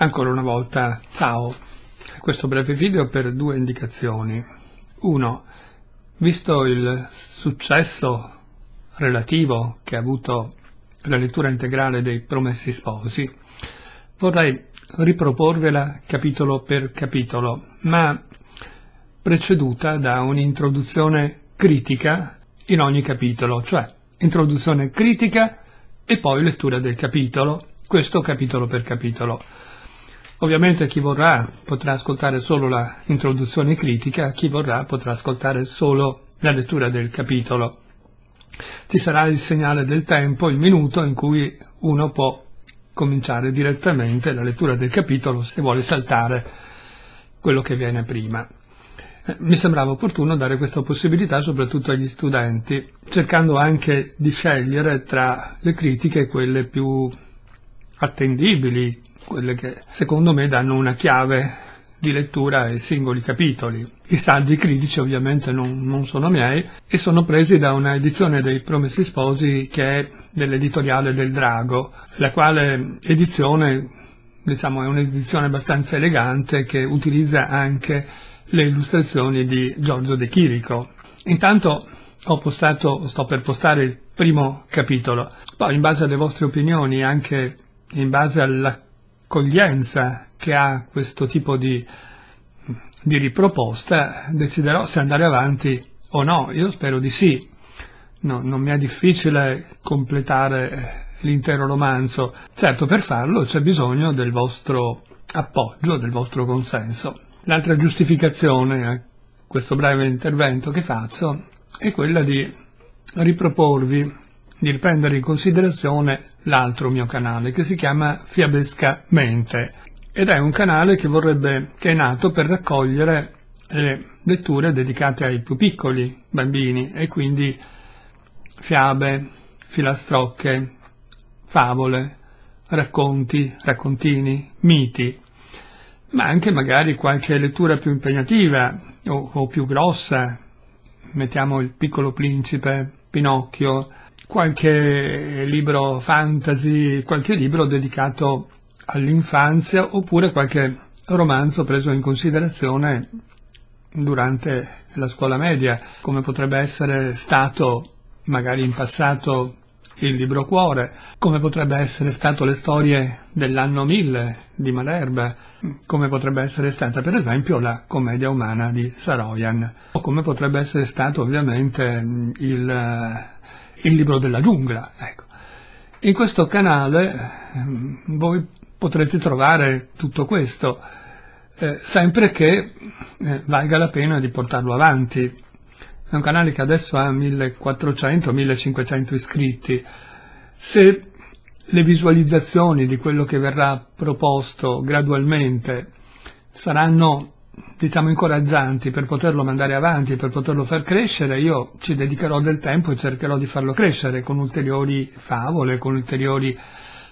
Ancora una volta, ciao! Questo breve video per due indicazioni. Uno, Visto il successo relativo che ha avuto la lettura integrale dei Promessi Sposi, vorrei riproporvela capitolo per capitolo, ma preceduta da un'introduzione critica in ogni capitolo, cioè introduzione critica e poi lettura del capitolo, questo capitolo per capitolo. Ovviamente chi vorrà potrà ascoltare solo l'introduzione critica, chi vorrà potrà ascoltare solo la lettura del capitolo. Ci sarà il segnale del tempo, il minuto in cui uno può cominciare direttamente la lettura del capitolo se vuole saltare quello che viene prima. Eh, mi sembrava opportuno dare questa possibilità soprattutto agli studenti, cercando anche di scegliere tra le critiche quelle più attendibili, quelle che secondo me danno una chiave di lettura ai singoli capitoli. I saggi critici ovviamente non, non, sono miei e sono presi da una edizione dei Promessi Sposi che è dell'editoriale del Drago, la quale edizione diciamo, è un'edizione abbastanza elegante che utilizza anche le illustrazioni di Giorgio De Chirico. Intanto ho postato, sto per postare il primo capitolo, poi in base alle vostre opinioni, anche in base alla accoglienza che ha questo tipo di, di riproposta, deciderò se andare avanti o no. Io spero di sì. No, non mi è difficile completare l'intero romanzo. Certo, per farlo c'è bisogno del vostro appoggio, del vostro consenso. L'altra giustificazione a questo breve intervento che faccio è quella di riproporvi, di riprendere in considerazione l'altro mio canale che si chiama Fiabesca Mente ed è un canale che, vorrebbe, che è nato per raccogliere le eh, letture dedicate ai più piccoli bambini e quindi fiabe, filastrocche, favole, racconti, raccontini, miti, ma anche magari qualche lettura più impegnativa o, o più grossa, mettiamo il piccolo principe, Pinocchio, qualche libro fantasy, qualche libro dedicato all'infanzia oppure qualche romanzo preso in considerazione durante la scuola media, come potrebbe essere stato magari in passato il libro Cuore, come potrebbe essere stato le storie dell'anno 1000 di Malerba, come potrebbe essere stata per esempio la commedia umana di Saroyan, o come potrebbe essere stato ovviamente il il libro della giungla. Ecco. In questo canale ehm, voi potrete trovare tutto questo, eh, sempre che eh, valga la pena di portarlo avanti. È un canale che adesso ha 1400-1500 iscritti. Se le visualizzazioni di quello che verrà proposto gradualmente saranno diciamo, incoraggianti per poterlo mandare avanti, per poterlo far crescere, io ci dedicherò del tempo e cercherò di farlo crescere con ulteriori favole, con ulteriori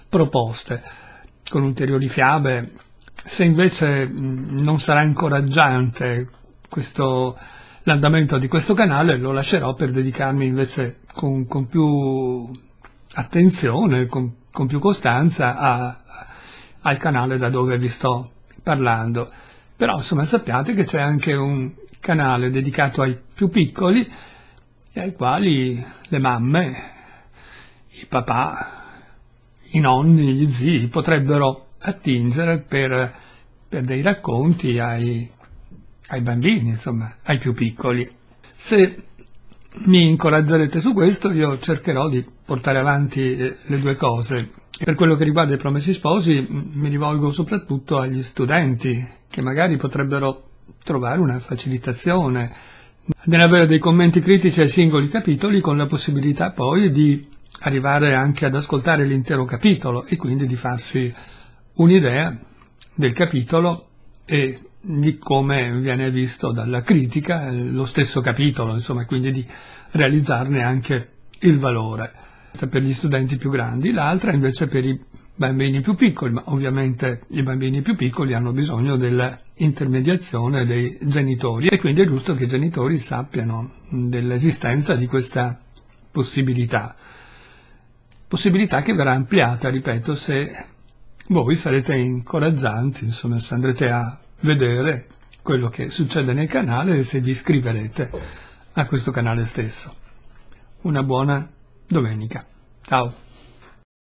proposte, con ulteriori fiabe. Se invece non sarà incoraggiante questo, l'andamento di questo canale, lo lascerò per dedicarmi invece con, con più attenzione, con, con più costanza a, al canale da dove vi sto parlando. Però insomma sappiate che c'è anche un canale dedicato ai più piccoli e ai quali le mamme, i papà, i nonni, gli zii potrebbero attingere per, per dei racconti ai, ai bambini, insomma, ai più piccoli. Se mi incoraggerete su questo, io cercherò di portare avanti eh, le due cose. Per quello che riguarda i promessi sposi, mi rivolgo soprattutto agli studenti che magari potrebbero trovare una facilitazione nell'avere dei commenti critici ai singoli capitoli con la possibilità poi di arrivare anche ad ascoltare l'intero capitolo e quindi di farsi un'idea del capitolo e di come viene visto dalla critica lo stesso capitolo, insomma, quindi di realizzarne anche il valore. Per gli studenti più grandi, l'altra invece per i bambini più piccoli, ma ovviamente i bambini più piccoli hanno bisogno dell'intermediazione dei genitori e quindi è giusto che i genitori sappiano dell'esistenza di questa possibilità. Possibilità che verrà ampliata, ripeto, se voi sarete incoraggianti, insomma, se andrete a vedere quello che succede nel canale e se vi iscriverete a questo canale stesso. Una buona domenica. Ciao!